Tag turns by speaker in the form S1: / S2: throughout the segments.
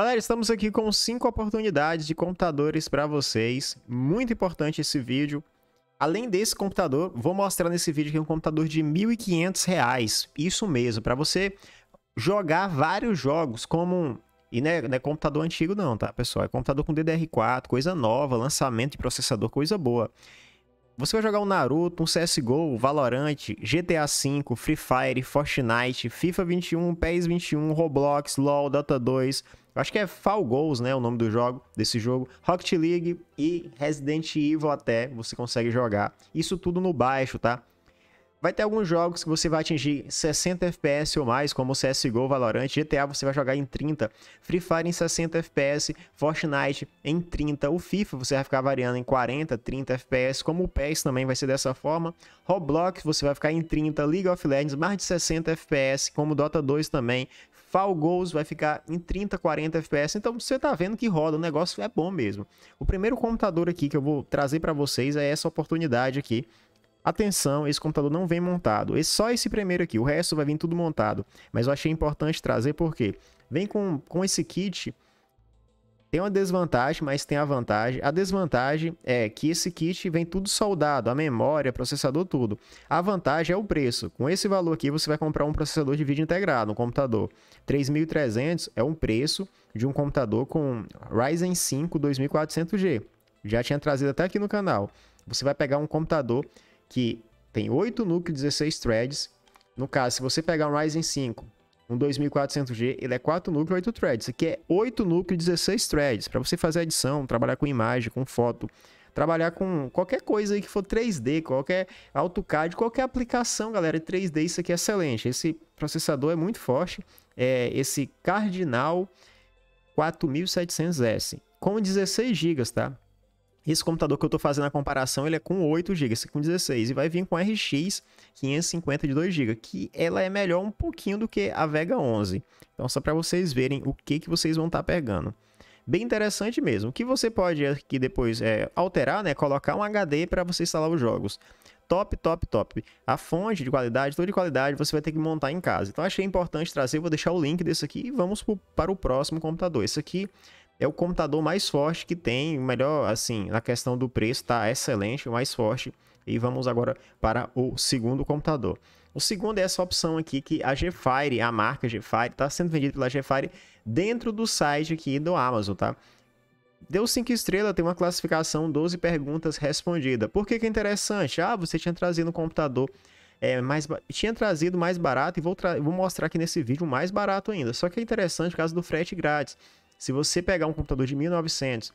S1: Galera, estamos aqui com cinco oportunidades de computadores para vocês. Muito importante esse vídeo. Além desse computador, vou mostrar nesse vídeo que é um computador de R$ 1.500. Isso mesmo, para você jogar vários jogos como... E não é, não é, computador antigo não, tá, pessoal? É computador com DDR4, coisa nova, lançamento de processador, coisa boa. Você vai jogar um Naruto, um CSGO, Valorant, GTA V, Free Fire, Fortnite, FIFA 21, PES 21, Roblox, LoL, Dota 2. acho que é Fall Goals, né? O nome do jogo, desse jogo. Rocket League e Resident Evil até você consegue jogar. Isso tudo no baixo, tá? Vai ter alguns jogos que você vai atingir 60 FPS ou mais, como CSGO, Valorant, GTA você vai jogar em 30, Free Fire em 60 FPS, Fortnite em 30, o FIFA você vai ficar variando em 40, 30 FPS, como o PES também vai ser dessa forma, Roblox você vai ficar em 30, League of Legends mais de 60 FPS, como Dota 2 também, Fall Goals vai ficar em 30, 40 FPS. Então você tá vendo que roda, o negócio é bom mesmo. O primeiro computador aqui que eu vou trazer para vocês é essa oportunidade aqui, Atenção, esse computador não vem montado. É só esse primeiro aqui, o resto vai vir tudo montado. Mas eu achei importante trazer porque vem com, com esse kit. Tem uma desvantagem, mas tem a vantagem. A desvantagem é que esse kit vem tudo soldado, a memória, processador, tudo. A vantagem é o preço. Com esse valor aqui, você vai comprar um processador de vídeo integrado, um computador. 3.300 é um preço de um computador com Ryzen 5 2400G. Já tinha trazido até aqui no canal. Você vai pegar um computador que tem 8 núcleos, 16 threads. No caso, se você pegar um Ryzen 5, um 2400G, ele é 4 núcleos, 8 threads. Isso aqui é 8 núcleos, 16 threads. Para você fazer edição, trabalhar com imagem, com foto, trabalhar com qualquer coisa aí que for 3D, qualquer AutoCAD, qualquer aplicação, galera, 3D, isso aqui é excelente. Esse processador é muito forte, é esse Cardinal 4700S, com 16 GB, tá? Esse computador que eu estou fazendo a comparação, ele é com 8 GB, esse é com 16, e vai vir com RX 550 de 2 GB, que ela é melhor um pouquinho do que a Vega 11. Então, só para vocês verem o que, que vocês vão estar tá pegando. Bem interessante mesmo, que você pode aqui depois é, alterar, né, colocar um HD para você instalar os jogos. Top, top, top. A fonte de qualidade, tudo de qualidade, você vai ter que montar em casa. Então, achei importante trazer, vou deixar o link desse aqui e vamos pro, para o próximo computador. Esse aqui é o computador mais forte que tem, melhor assim, na questão do preço, tá excelente, o mais forte. E vamos agora para o segundo computador. O segundo é essa opção aqui que a Gefire, a marca Gefire, está sendo vendida pela Gefire dentro do site aqui do Amazon, tá? Deu 5 estrelas, tem uma classificação, 12 perguntas respondida. Por que, que é interessante? Ah, você tinha trazido um computador é, mais, tinha trazido mais barato e vou, vou mostrar aqui nesse vídeo mais barato ainda. Só que é interessante o caso do frete grátis. Se você pegar um computador de 1900,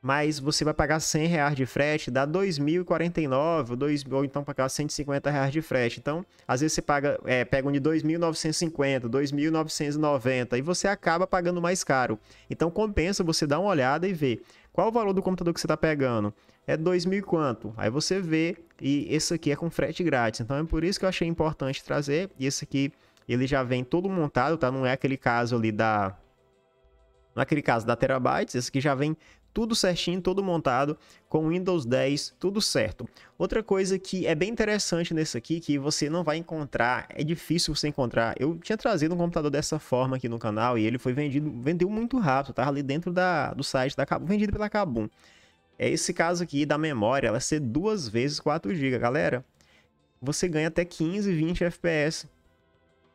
S1: mas você vai pagar 100 reais de frete, dá 2.049 ou, ou então pagar 150 reais de frete. Então, às vezes você paga, é, pega um de 2.950, 2.990 e você acaba pagando mais caro. Então, compensa você dar uma olhada e ver qual o valor do computador que você está pegando. É 2.000 quanto? Aí você vê e esse aqui é com frete grátis. Então, é por isso que eu achei importante trazer. E esse aqui, ele já vem todo montado, tá? Não é aquele caso ali da Naquele caso da Terabytes, esse aqui já vem tudo certinho, todo montado, com Windows 10, tudo certo. Outra coisa que é bem interessante nesse aqui, que você não vai encontrar, é difícil você encontrar. Eu tinha trazido um computador dessa forma aqui no canal e ele foi vendido, vendeu muito rápido, tá ali dentro da, do site da Kabum, vendido pela Kabum. É esse caso aqui da memória, ela ser duas vezes 4 GB, galera. Você ganha até 15, 20 FPS.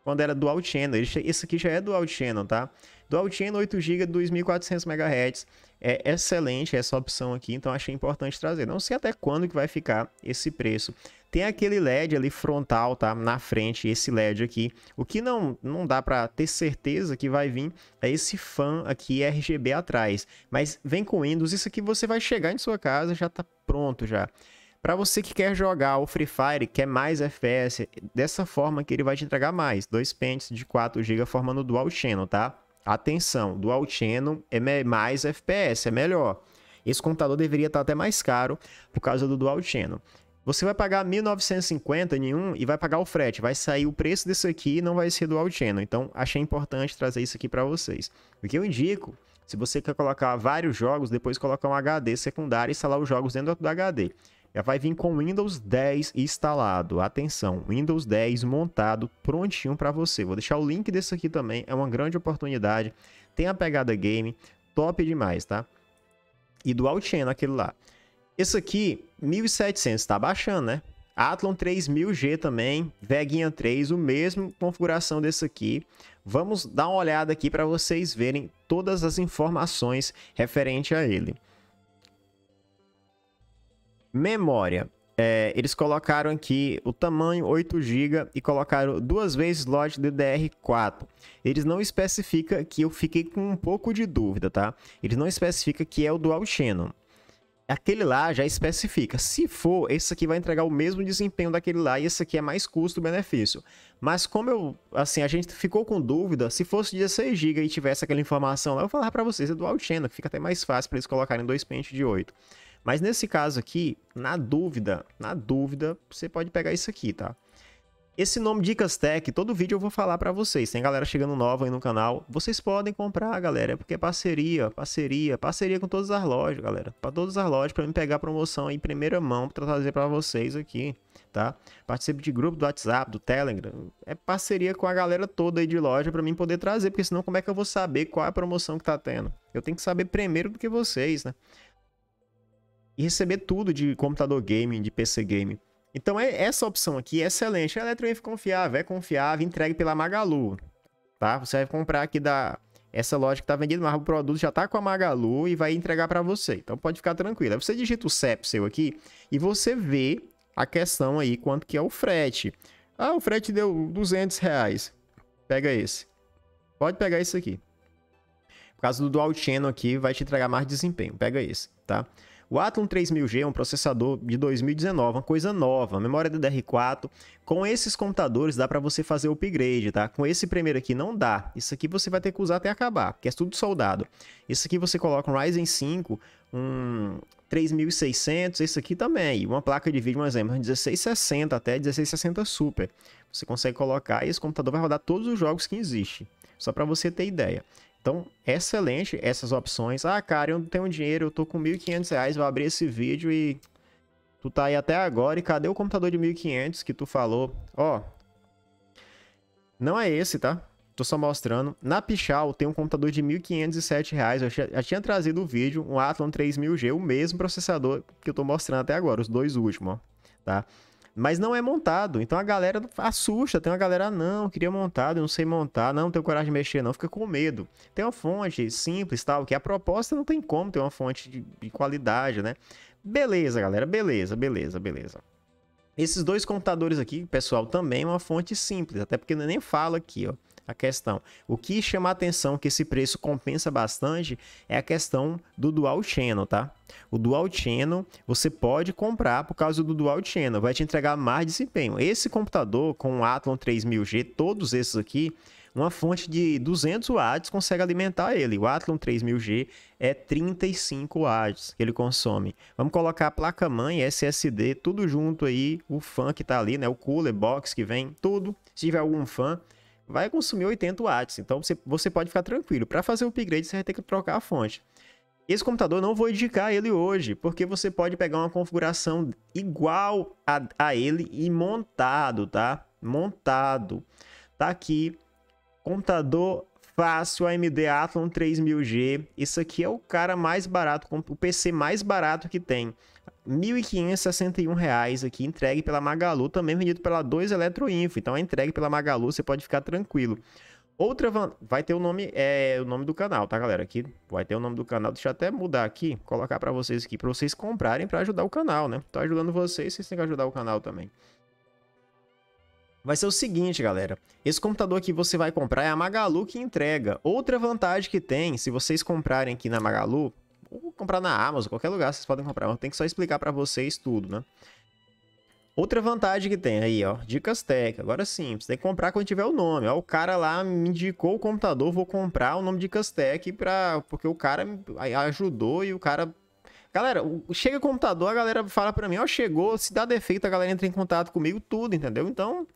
S1: Quando era dual channel, esse aqui já é dual channel, tá? Dual Channel 8 GB 2400 MHz é excelente essa opção aqui, então achei importante trazer. Não sei até quando que vai ficar esse preço. Tem aquele LED ali frontal, tá? Na frente, esse LED aqui. O que não, não dá para ter certeza que vai vir é esse fan aqui RGB atrás. Mas vem com Windows, isso aqui você vai chegar em sua casa, já tá pronto já. Para você que quer jogar o Free Fire, quer mais FPS, dessa forma que ele vai te entregar mais. Dois pentes de 4GB formando Dual Channel, tá? Atenção, Dual Channel é mais FPS, é melhor. Esse computador deveria estar até mais caro por causa do Dual Channel. Você vai pagar 1950 em e vai pagar o frete. Vai sair o preço desse aqui e não vai ser dual channel. Então, achei importante trazer isso aqui para vocês. O que eu indico, se você quer colocar vários jogos, depois colocar um HD secundário e instalar os jogos dentro do HD. Já é, vai vir com Windows 10 instalado. Atenção, Windows 10 montado, prontinho para você. Vou deixar o link desse aqui também, é uma grande oportunidade. Tem a pegada game, top demais, tá? E do Altchain, aquele lá. Esse aqui, 1700, tá baixando, né? Athlon 3000G também, Veguinha 3, o mesmo configuração desse aqui. Vamos dar uma olhada aqui para vocês verem todas as informações referente a ele. Memória. É, eles colocaram aqui o tamanho 8 GB e colocaram duas vezes slot DDR4. Eles não especificam que eu fiquei com um pouco de dúvida, tá? Eles não especificam que é o Dual Channel. Aquele lá já especifica. Se for, esse aqui vai entregar o mesmo desempenho daquele lá e esse aqui é mais custo-benefício. Mas como eu, assim, a gente ficou com dúvida, se fosse 16 GB e tivesse aquela informação lá, eu vou falar para vocês, é Dual Channel, que fica até mais fácil para eles colocarem dois pentes de 8. Mas nesse caso aqui, na dúvida, na dúvida, você pode pegar isso aqui, tá? Esse nome Dicas Tech, todo vídeo eu vou falar para vocês. Tem galera chegando nova aí no canal. Vocês podem comprar, galera, é porque é parceria, parceria, parceria com todas as lojas, galera. Para todas as lojas, para mim pegar promoção em primeira mão para trazer para vocês aqui, tá? Participe de grupo do WhatsApp, do Telegram. É parceria com a galera toda aí de loja para mim poder trazer, porque senão como é que eu vou saber qual é a promoção que tá tendo? Eu tenho que saber primeiro do que vocês, né? e receber tudo de computador gaming, de PC gaming. Então é, essa opção aqui é excelente. A Electrowave é confiável, é confiável, entregue pela Magalu, tá? Você vai comprar aqui da essa loja que tá vendendo, mas o produto já tá com a Magalu e vai entregar para você. Então pode ficar tranquilo. Aí você digita o CEP seu aqui e você vê a questão aí quanto que é o frete. Ah, o frete deu 200 reais. Pega esse. Pode pegar esse aqui. Por causa do dual channel aqui, vai te entregar mais desempenho. Pega esse, tá? O Atom 3000G é um processador de 2019, uma coisa nova, memória DDR4. Com esses computadores dá para você fazer o upgrade, tá? Com esse primeiro aqui não dá. Isso aqui você vai ter que usar até acabar, que é tudo soldado. Isso aqui você coloca um Ryzen 5, um 3600, esse aqui também. Uma placa de vídeo, um exemplo, 1660 até 1660 Super. Você consegue colocar e esse computador vai rodar todos os jogos que existem. Só para você ter ideia. Então, excelente essas opções. Ah, cara, eu não tenho dinheiro, eu tô com 1.500 reais, vou abrir esse vídeo e... Tu tá aí até agora e cadê o computador de 1.500 que tu falou? Ó, não é esse, tá? Tô só mostrando. Na Pichal tem um computador de R$ reais. Eu já tinha trazido o vídeo, um Athlon 3000G, o mesmo processador que eu tô mostrando até agora, os dois últimos, ó, tá? Mas não é montado. Então a galera assusta. Tem uma galera, ah, não, queria montado, eu não sei montar, não tenho coragem de mexer, não, fica com medo. Tem uma fonte simples, tal, que a proposta não tem como ter uma fonte de, de qualidade, né? Beleza, galera, beleza, beleza, beleza. Esses dois computadores aqui, pessoal, também é uma fonte simples, até porque eu é nem falo aqui, ó a questão. O que chama a atenção que esse preço compensa bastante é a questão do dual channel, tá? O dual channel você pode comprar por causa do dual channel, vai te entregar mais desempenho. Esse computador com o Athlon 3000G, todos esses aqui, uma fonte de 200 watts consegue alimentar ele. O Athlon 3000G é 35 watts que ele consome. Vamos colocar a placa-mãe, SSD, tudo junto aí, o fan que tá ali, né, o cooler box que vem, tudo. Se tiver algum fan, vai consumir 80 watts. Então você, você pode ficar tranquilo. Para fazer o upgrade, você vai ter que trocar a fonte. Esse computador não vou indicar ele hoje, porque você pode pegar uma configuração igual a, a ele e montado, tá? Montado. Tá aqui, computador fácil, AMD Athlon 3000G. Isso aqui é o cara mais barato, o PC mais barato que tem. R$ 1.561 aqui, entregue pela Magalu, também vendido pela 2 Eletroinfo. Então, é entregue pela Magalu, você pode ficar tranquilo. Outra van... vai ter o nome, é o nome do canal, tá, galera? Aqui vai ter o nome do canal. Deixa eu até mudar aqui, colocar para vocês aqui para vocês comprarem para ajudar o canal, né? Tô ajudando vocês, vocês têm que ajudar o canal também. Vai ser o seguinte, galera. Esse computador que você vai comprar é a Magalu que entrega. Outra vantagem que tem, se vocês comprarem aqui na Magalu, ou comprar na Amazon, qualquer lugar vocês podem comprar, mas tem que só explicar para vocês tudo, né? Outra vantagem que tem aí, ó, dicas tech. Agora sim, você tem que comprar quando tiver o nome. Ó, o cara lá me indicou o computador, vou comprar o nome dicas tech para porque o cara me ajudou e o cara Galera, chega o computador, a galera fala para mim, ó, chegou, se dá defeito, a galera entra em contato comigo, tudo, entendeu? Então,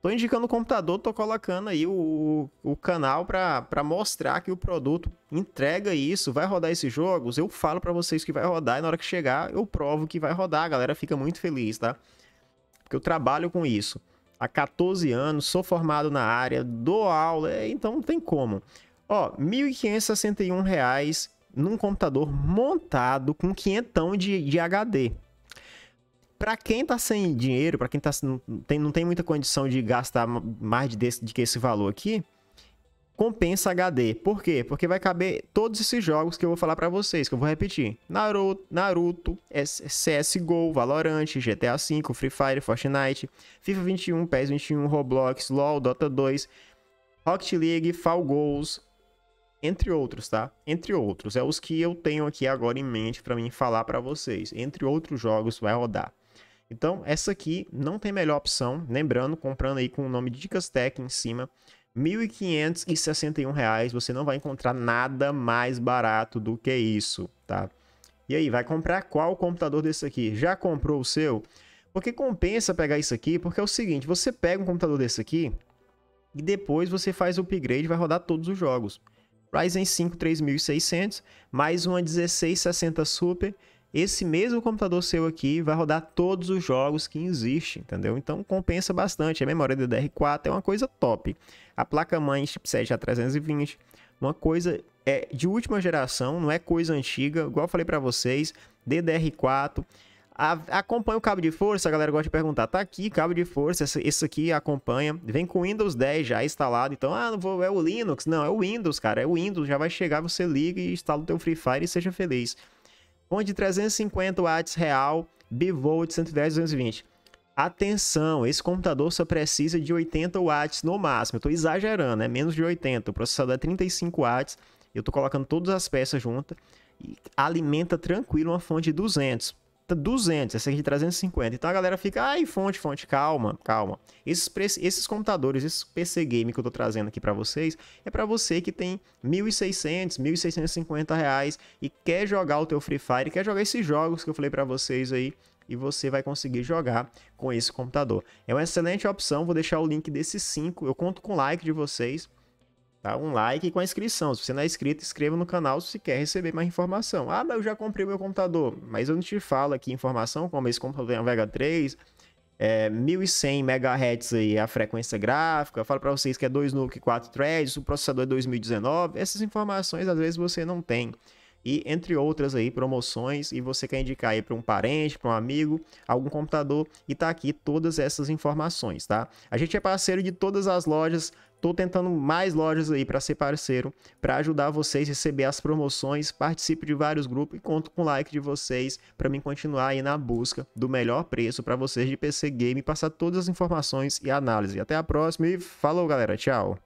S1: Tô indicando o computador, tô colocando aí o, o canal para mostrar que o produto entrega isso, vai rodar esses jogos. Eu falo para vocês que vai rodar e na hora que chegar eu provo que vai rodar. A galera fica muito feliz, tá? Porque eu trabalho com isso há 14 anos, sou formado na área, dou aula, é, então não tem como. Ó, R$ 1.561 num computador montado com quinhentão de, de HD para quem tá sem dinheiro, para quem tá, não, tem, não tem muita condição de gastar mais de, desse, de que esse valor aqui, compensa HD. Por quê? Porque vai caber todos esses jogos que eu vou falar para vocês, que eu vou repetir. Naruto, Naruto, CSGO, Valorant, GTA V, Free Fire, Fortnite, FIFA 21, PES 21, Roblox, LoL, Dota 2, Rocket League, Fall Goals, entre outros, tá? Entre outros, é os que eu tenho aqui agora em mente para mim falar para vocês. Entre outros jogos vai rodar. Então, essa aqui não tem melhor opção. Lembrando, comprando aí com o nome de Dicas Tech em cima, R$ 1.561, você não vai encontrar nada mais barato do que isso, tá? E aí, vai comprar qual computador desse aqui? Já comprou o seu? Porque compensa pegar isso aqui, porque é o seguinte, você pega um computador desse aqui e depois você faz o upgrade e vai rodar todos os jogos. Ryzen 5 3600, mais uma 1660 Super, esse mesmo computador seu aqui vai rodar todos os jogos que existem, entendeu? Então compensa bastante. A memória DDR4 é uma coisa top. A placa-mãe chipset A320, uma coisa é de última geração, não é coisa antiga, igual eu falei para vocês, DDR4. A, acompanha o cabo de força, a galera gosta de perguntar. Tá aqui, cabo de força, isso aqui acompanha. Vem com Windows 10 já instalado. Então, ah, não vou, é o Linux. Não, é o Windows, cara. É o Windows, já vai chegar, você liga e instala o teu Free Fire e seja feliz de 350 watts real, bivolt 110 220. Atenção, esse computador só precisa de 80 watts no máximo. Eu tô exagerando, é menos de 80. O processador é 35 watts. Eu tô colocando todas as peças juntas e alimenta tranquilo uma fonte de 200. 200, tá essa aqui de 350. Então a galera fica, ai, fonte, fonte, calma, calma. Esses, esses computadores, esse PC game que eu tô trazendo aqui para vocês, é para você que tem 1.600, 1.650 reais e quer jogar o teu Free Fire, quer jogar esses jogos que eu falei para vocês aí, e você vai conseguir jogar com esse computador. É uma excelente opção, vou deixar o link desses cinco, eu conto com o like de vocês, Tá? Um like com a inscrição. Se você não é inscrito, inscreva no canal se quer receber mais informação. Ah, mas eu já comprei meu computador. Mas eu não te falo aqui informação como esse computador é um Vega 3, é, 1100 MHz aí a frequência gráfica, eu falo para vocês que é 2 núcleos, 4 threads, o processador é 2019, essas informações às vezes você não tem. E entre outras aí promoções e você quer indicar aí para um parente, para um amigo, algum computador e tá aqui todas essas informações, tá? A gente é parceiro de todas as lojas Tô tentando mais lojas aí para ser parceiro, para ajudar vocês a receber as promoções, participe de vários grupos e conto com o like de vocês para mim continuar aí na busca do melhor preço para vocês de PC Game, passar todas as informações e análise. Até a próxima e falou, galera. Tchau.